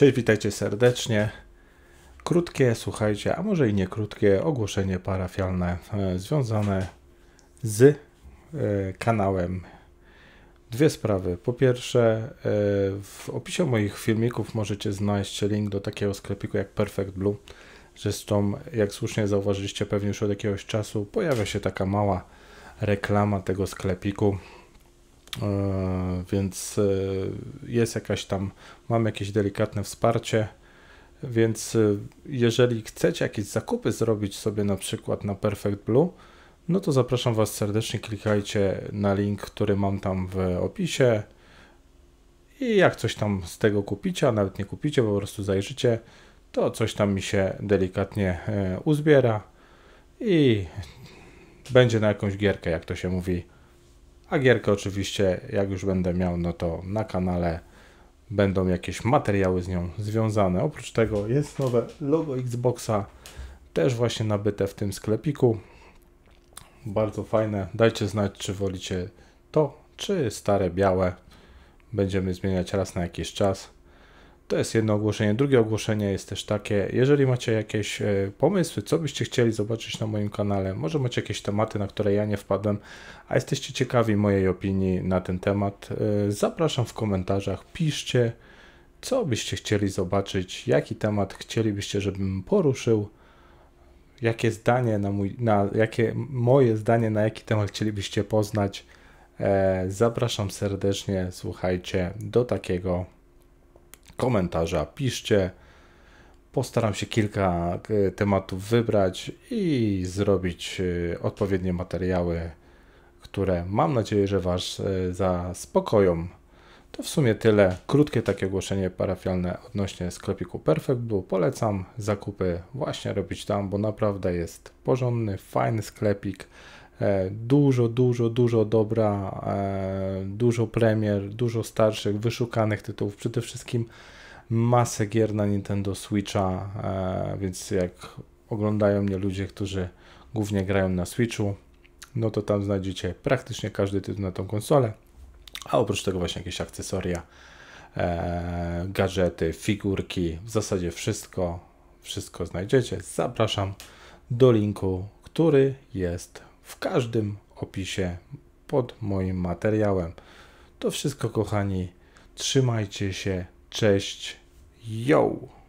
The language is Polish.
Cześć, witajcie serdecznie. Krótkie, słuchajcie, a może i nie krótkie ogłoszenie parafialne e, związane z e, kanałem. Dwie sprawy. Po pierwsze, e, w opisie moich filmików możecie znaleźć link do takiego sklepiku jak Perfect Blue. Zresztą, jak słusznie zauważyliście, pewnie już od jakiegoś czasu pojawia się taka mała reklama tego sklepiku. E, więc e, jest jakaś tam, mam jakieś delikatne wsparcie. Więc e, jeżeli chcecie jakieś zakupy zrobić sobie na przykład na Perfect Blue, no to zapraszam Was serdecznie, klikajcie na link, który mam tam w opisie i jak coś tam z tego kupicie, a nawet nie kupicie, po prostu zajrzycie, to coś tam mi się delikatnie uzbiera i będzie na jakąś gierkę, jak to się mówi, a gierkę oczywiście, jak już będę miał, no to na kanale będą jakieś materiały z nią związane. Oprócz tego jest nowe logo Xboxa, też właśnie nabyte w tym sklepiku. Bardzo fajne. Dajcie znać, czy wolicie to, czy stare białe. Będziemy zmieniać raz na jakiś czas. To jest jedno ogłoszenie. Drugie ogłoszenie jest też takie, jeżeli macie jakieś e, pomysły, co byście chcieli zobaczyć na moim kanale, może macie jakieś tematy, na które ja nie wpadłem, a jesteście ciekawi mojej opinii na ten temat, e, zapraszam w komentarzach, piszcie, co byście chcieli zobaczyć, jaki temat chcielibyście, żebym poruszył, jakie zdanie na mój, na, jakie moje zdanie na jaki temat chcielibyście poznać. E, zapraszam serdecznie, słuchajcie, do takiego komentarza piszcie. Postaram się kilka e, tematów wybrać i zrobić e, odpowiednie materiały, które mam nadzieję, że Was e, zaspokoją. To w sumie tyle. Krótkie takie ogłoszenie parafialne odnośnie sklepiku Perfect Blue. Polecam zakupy właśnie robić tam, bo naprawdę jest porządny, fajny sklepik. E, dużo, dużo, dużo dobra, e, dużo premier, dużo starszych, wyszukanych tytułów. Przede wszystkim masę gier na Nintendo Switcha, e, więc jak oglądają mnie ludzie, którzy głównie grają na Switchu, no to tam znajdziecie praktycznie każdy tytuł na tą konsolę, a oprócz tego właśnie jakieś akcesoria, gadżety, figurki, w zasadzie wszystko, wszystko znajdziecie. Zapraszam do linku, który jest w każdym opisie pod moim materiałem. To wszystko, kochani. Trzymajcie się. Cześć. Yo!